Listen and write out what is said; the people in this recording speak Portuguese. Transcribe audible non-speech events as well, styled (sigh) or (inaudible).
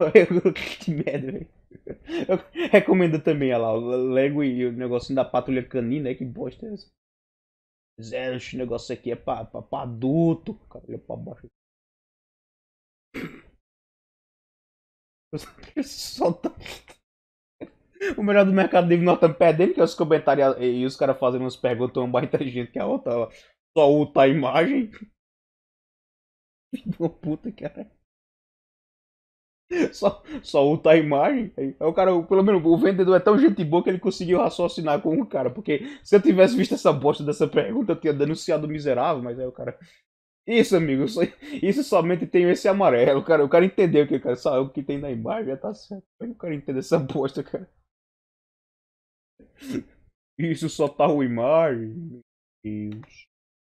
(laughs) que merda, velho. Recomendo também, olha lá, o Lego e o negocinho da patrulha canina, né, Que bosta é essa? Zero, esse negócio aqui é pra, pra, pra adulto. Cara, olha pra baixo. (laughs) Solta. O melhor do mercado livre nós tá estamos perdendo, que é os comentários e os caras fazendo umas perguntas mais inteligentes que a outra. Só outra a imagem. (laughs) Filho puta, cara. (laughs) Só, só ultar tá imagem. Aí o cara, pelo menos o vendedor é tão gente boa que ele conseguiu raciocinar com o cara. Porque se eu tivesse visto essa bosta dessa pergunta, eu tinha denunciado o miserável, mas aí o cara. Isso, amigo, só, isso somente tem esse amarelo, cara. O cara entendeu que o cara só o que tem na imagem, já tá certo. O cara entendeu essa bosta, cara. Isso só tá uma imagem. Meu Deus.